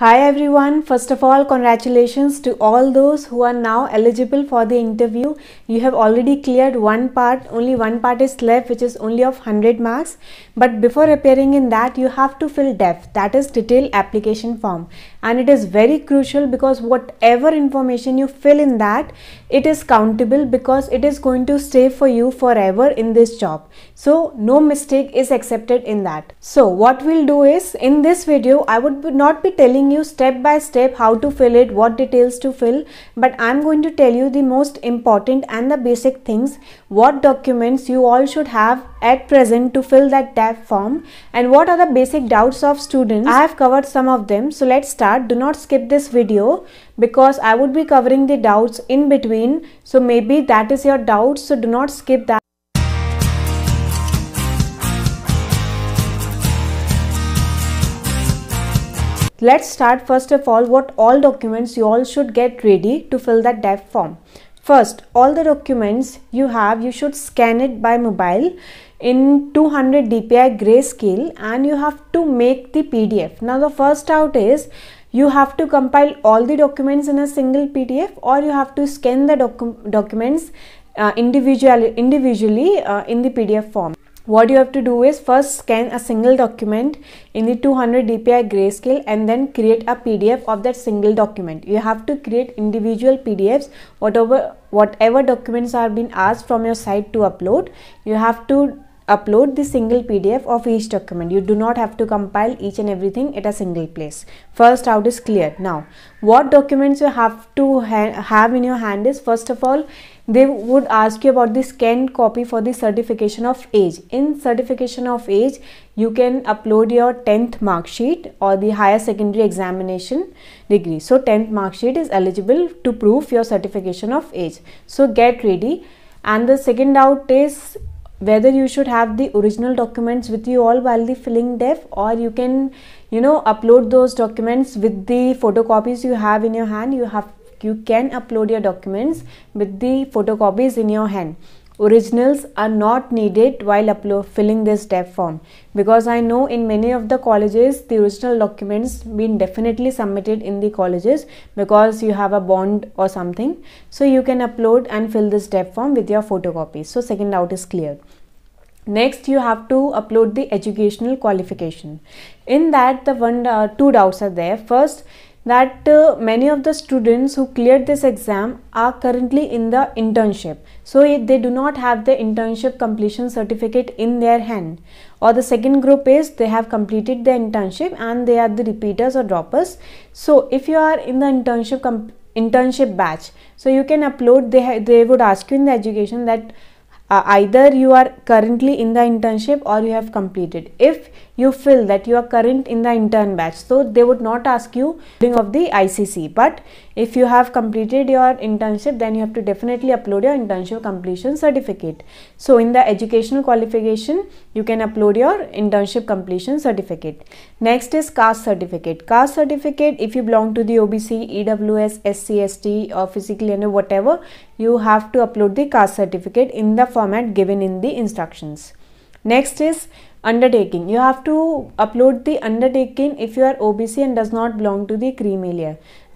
Hi everyone. First of all, congratulations to all those who are now eligible for the interview. You have already cleared one part. Only one part is left which is only of 100 marks. But before appearing in that, you have to fill DEF that is detailed application form and it is very crucial because whatever information you fill in that it is countable because it is going to stay for you forever in this job so no mistake is accepted in that so what we'll do is in this video i would not be telling you step by step how to fill it what details to fill but i'm going to tell you the most important and the basic things what documents you all should have at present to fill that tab form and what are the basic doubts of students i have covered some of them so let's start start do not skip this video because I would be covering the doubts in between so maybe that is your doubt so do not skip that. Let's start first of all what all documents you all should get ready to fill that DAF form. First, all the documents you have, you should scan it by mobile in 200 dpi grayscale and you have to make the PDF. Now the first out is you have to compile all the documents in a single PDF or you have to scan the docu documents uh, individually, individually uh, in the PDF form. What you have to do is first scan a single document in the 200 dpi grayscale and then create a PDF of that single document. You have to create individual PDFs whatever whatever documents are being asked from your site to upload. You have to upload the single PDF of each document. You do not have to compile each and everything at a single place. First out is clear. Now, what documents you have to ha have in your hand is first of all, they would ask you about the scanned copy for the certification of age. In certification of age, you can upload your 10th mark sheet or the higher secondary examination degree. So, 10th mark sheet is eligible to prove your certification of age. So, get ready. And the second out is whether you should have the original documents with you all while the filling def or you can you know upload those documents with the photocopies you have in your hand you have you can upload your documents with the photocopies in your hand Originals are not needed while upload, filling this step form because I know in many of the colleges the original documents been definitely submitted in the colleges because you have a bond or something. So you can upload and fill this step form with your photocopies. So second doubt is cleared. Next, you have to upload the educational qualification. In that, the one uh, two doubts are there. First, that uh, many of the students who cleared this exam are currently in the internship. So they do not have the internship completion certificate in their hand. Or the second group is they have completed the internship and they are the repeaters or droppers. So if you are in the internship internship batch, so you can upload. They they would ask you in the education that uh, either you are currently in the internship or you have completed. If you fill that you are current in the intern batch so they would not ask you of the ICC but if you have completed your internship then you have to definitely upload your internship completion certificate so in the educational qualification you can upload your internship completion certificate next is caste certificate caste certificate if you belong to the OBC EWS SCST or physically and whatever you have to upload the caste certificate in the format given in the instructions next is undertaking you have to upload the undertaking if you are obc and does not belong to the creamy layer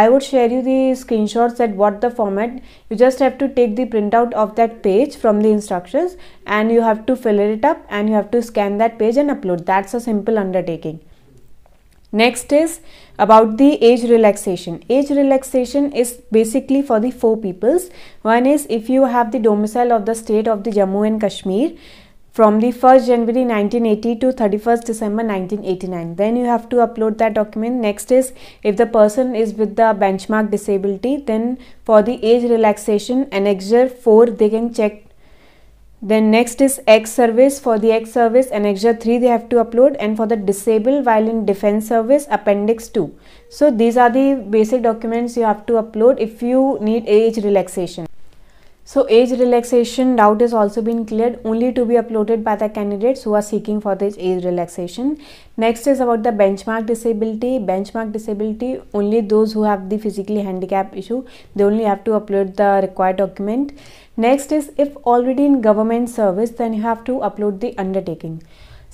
i would share you the screenshots at what the format you just have to take the printout of that page from the instructions and you have to fill it up and you have to scan that page and upload that's a simple undertaking Next is about the age relaxation. Age relaxation is basically for the four peoples. One is if you have the domicile of the state of the Jammu and Kashmir from the 1st January 1980 to 31st December 1989. Then you have to upload that document. Next is if the person is with the benchmark disability, then for the age relaxation, annexure 4, they can check. Then next is X service. For the X service, annexure 3, they have to upload. And for the disabled violent defense service, appendix 2. So these are the basic documents you have to upload if you need age relaxation. So age relaxation doubt has also been cleared only to be uploaded by the candidates who are seeking for this age relaxation. Next is about the benchmark disability. Benchmark disability only those who have the physically handicap issue they only have to upload the required document. Next is if already in government service then you have to upload the undertaking.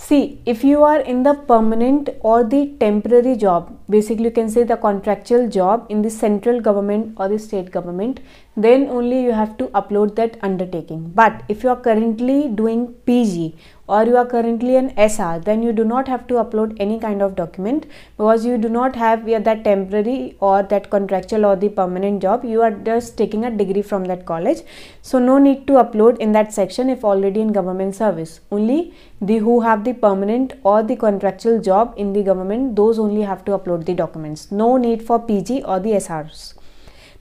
See, if you are in the permanent or the temporary job, basically you can say the contractual job in the central government or the state government, then only you have to upload that undertaking. But if you are currently doing PG or you are currently an SR, then you do not have to upload any kind of document because you do not have yeah, that temporary or that contractual or the permanent job. You are just taking a degree from that college. So no need to upload in that section if already in government service. Only the who have the permanent or the contractual job in the government, those only have to upload the documents. No need for PG or the SRs.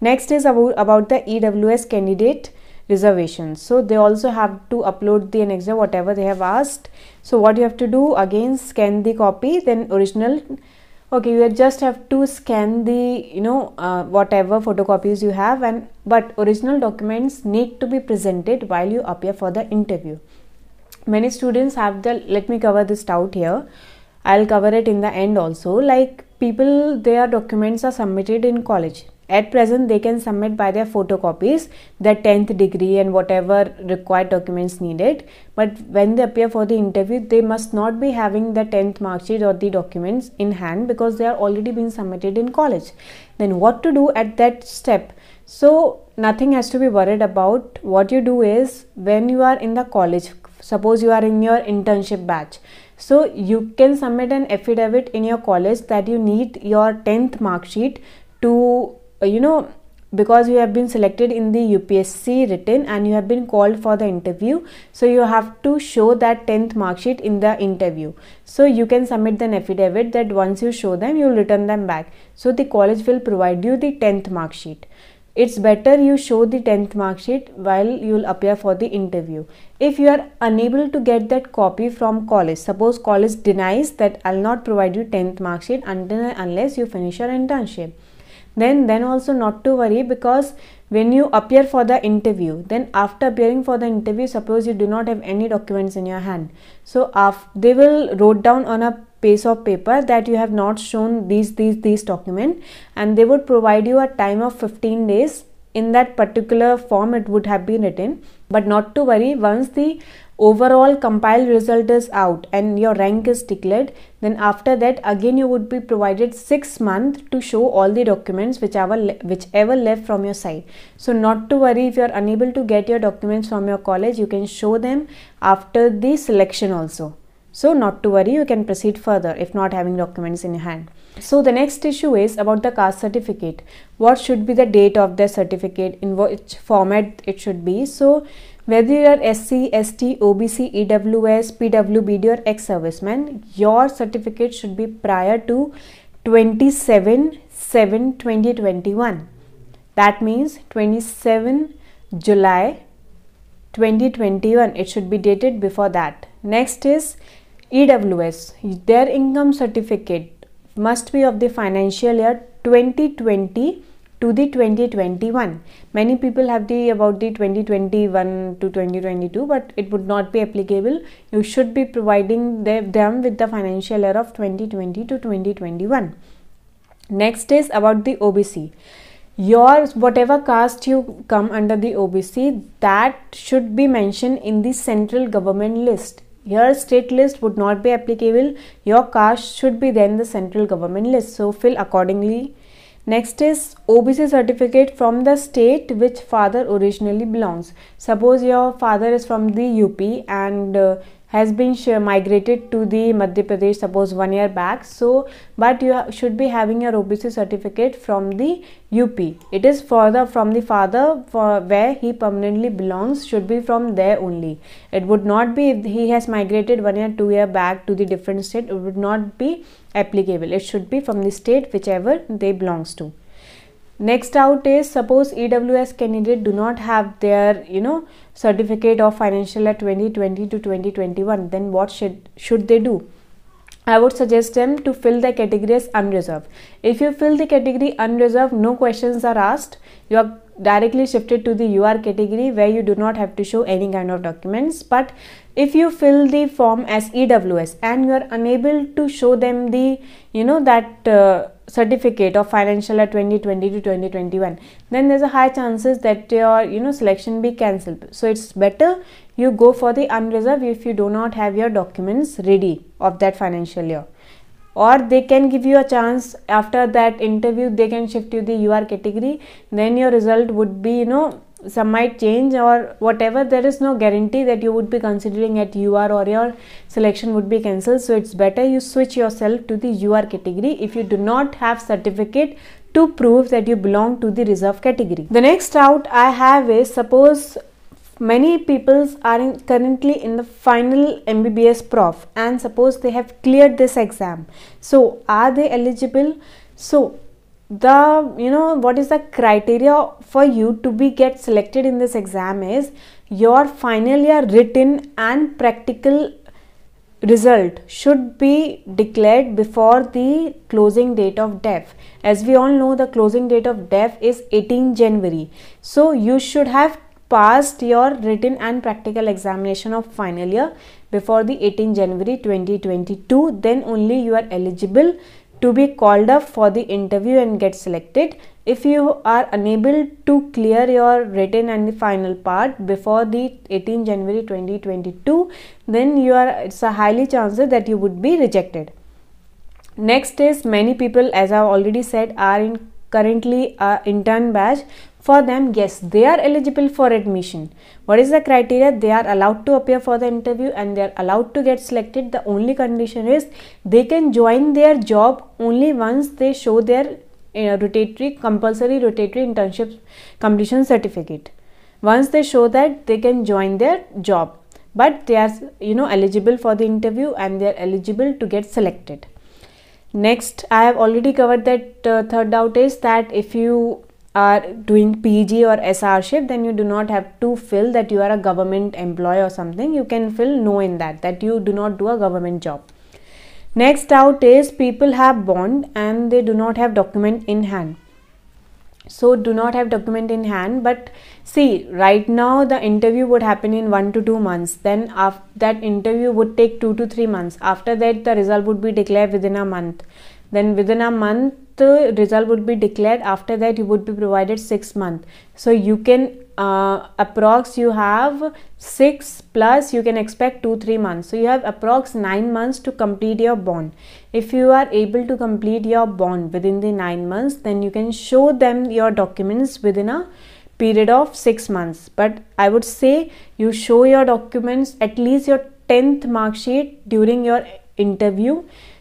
Next is about the EWS candidate reservations. So they also have to upload the exam whatever they have asked. So what you have to do again scan the copy then original. Okay, you just have to scan the you know uh, whatever photocopies you have and but original documents need to be presented while you appear for the interview. Many students have the let me cover this out here. I'll cover it in the end also like people their documents are submitted in college at present, they can submit by their photocopies, their 10th degree and whatever required documents needed. But when they appear for the interview, they must not be having the 10th mark sheet or the documents in hand because they are already being submitted in college. Then what to do at that step? So nothing has to be worried about. What you do is when you are in the college, suppose you are in your internship batch, so you can submit an affidavit in your college that you need your 10th mark sheet to uh, you know because you have been selected in the UPSC written and you have been called for the interview so you have to show that 10th mark sheet in the interview so you can submit an affidavit that once you show them you will return them back so the college will provide you the 10th mark sheet it's better you show the 10th mark sheet while you'll appear for the interview if you are unable to get that copy from college suppose college denies that i'll not provide you 10th mark sheet until unless you finish your internship then then also not to worry because when you appear for the interview then after appearing for the interview suppose you do not have any documents in your hand so they will wrote down on a piece of paper that you have not shown these these these document and they would provide you a time of 15 days in that particular form it would have been written but not to worry once the overall compile result is out and your rank is declared then after that again you would be provided 6 months to show all the documents whichever whichever left from your side so not to worry if you are unable to get your documents from your college you can show them after the selection also so not to worry, you can proceed further if not having documents in hand. So the next issue is about the caste certificate. What should be the date of the certificate, in which format it should be. So whether you are SC, ST, OBC, EWS, PWBD or ex-serviceman, your certificate should be prior to 27 7 2021. That means 27 July 2021. It should be dated before that. Next is EWS, their income certificate must be of the financial year 2020 to the 2021. Many people have the about the 2021 to 2022, but it would not be applicable. You should be providing them with the financial year of 2020 to 2021. Next is about the OBC. Your whatever caste you come under the OBC, that should be mentioned in the central government list your state list would not be applicable. Your caste should be then the central government list. So, fill accordingly. Next is OBC certificate from the state which father originally belongs. Suppose your father is from the UP and uh, has been migrated to the Madhya Pradesh suppose one year back so but you should be having your OBC certificate from the UP it is further from the father for where he permanently belongs should be from there only it would not be he has migrated one year two year back to the different state it would not be applicable it should be from the state whichever they belongs to next out is suppose ews candidate do not have their you know certificate of financial year 2020 to 2021 then what should should they do I would suggest them to fill the category as unreserved. If you fill the category unreserved, no questions are asked. You are directly shifted to the UR category where you do not have to show any kind of documents. But if you fill the form as EWS and you are unable to show them the, you know, that uh, certificate of financial year 2020 to 2021 then there's a high chances that your you know selection be cancelled so it's better you go for the unreserved if you do not have your documents ready of that financial year or they can give you a chance after that interview they can shift you the ur category then your result would be you know some might change or whatever there is no guarantee that you would be considering at UR or your selection would be cancelled so it's better you switch yourself to the UR category if you do not have certificate to prove that you belong to the reserve category. The next out I have is suppose many people are in currently in the final MBBS prof and suppose they have cleared this exam. So are they eligible? So the you know what is the criteria for you to be get selected in this exam is your final year written and practical result should be declared before the closing date of def as we all know the closing date of def is 18 january so you should have passed your written and practical examination of final year before the 18 january 2022 then only you are eligible to be called up for the interview and get selected. If you are unable to clear your written and the final part before the 18 January 2022, then you are it's a highly chances that you would be rejected. Next is many people, as I already said, are in currently uh, intern batch for them, yes, they are eligible for admission. What is the criteria? They are allowed to appear for the interview and they are allowed to get selected. The only condition is they can join their job only once they show their uh, rotatory compulsory rotatory internship completion certificate. Once they show that, they can join their job but they are you know eligible for the interview and they are eligible to get selected next i have already covered that uh, third doubt is that if you are doing PG or SR shift, then you do not have to fill that you are a government employee or something. You can fill no in that, that you do not do a government job. Next out is people have bond and they do not have document in hand. So do not have document in hand, but see right now the interview would happen in one to two months. Then after that interview would take two to three months. After that the result would be declared within a month then within a month uh, result would be declared after that you would be provided six months, so you can uh, approx you have six plus you can expect two three months so you have approx nine months to complete your bond if you are able to complete your bond within the nine months then you can show them your documents within a period of six months but i would say you show your documents at least your 10th mark sheet during your interview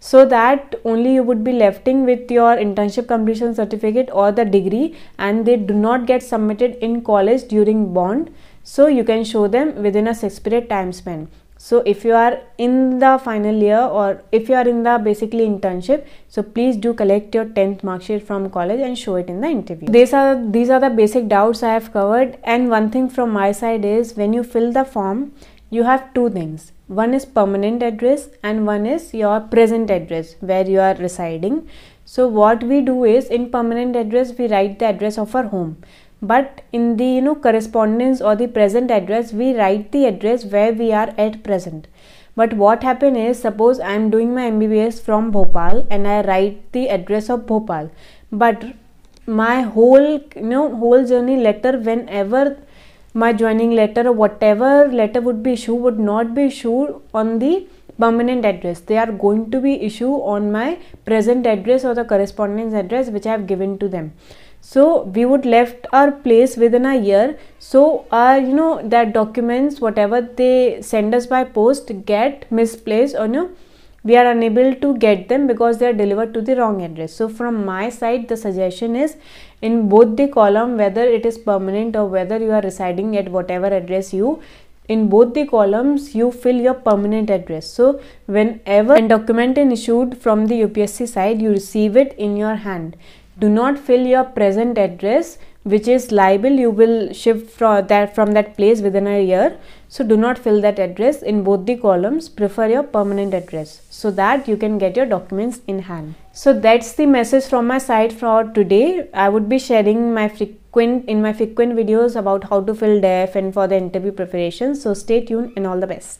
so that only you would be lefting with your internship completion certificate or the degree and they do not get submitted in college during bond so you can show them within a six period time span so if you are in the final year or if you are in the basically internship so please do collect your 10th mark sheet from college and show it in the interview these are these are the basic doubts i have covered and one thing from my side is when you fill the form you have two things one is permanent address and one is your present address where you are residing so what we do is in permanent address we write the address of our home but in the you know correspondence or the present address we write the address where we are at present but what happen is suppose i am doing my mbbs from bhopal and i write the address of bhopal but my whole you know whole journey letter whenever my joining letter or whatever letter would be issued would not be issued on the permanent address they are going to be issued on my present address or the correspondence address which i have given to them so we would left our place within a year so uh, you know that documents whatever they send us by post get misplaced or you know we are unable to get them because they are delivered to the wrong address. So from my side the suggestion is in both the column whether it is permanent or whether you are residing at whatever address you in both the columns you fill your permanent address. So whenever a document is issued from the UPSC side you receive it in your hand. Do not fill your present address which is liable you will shift from that from that place within a year so do not fill that address in both the columns prefer your permanent address so that you can get your documents in hand so that's the message from my side for today i would be sharing my frequent in my frequent videos about how to fill def and for the interview preparation so stay tuned and all the best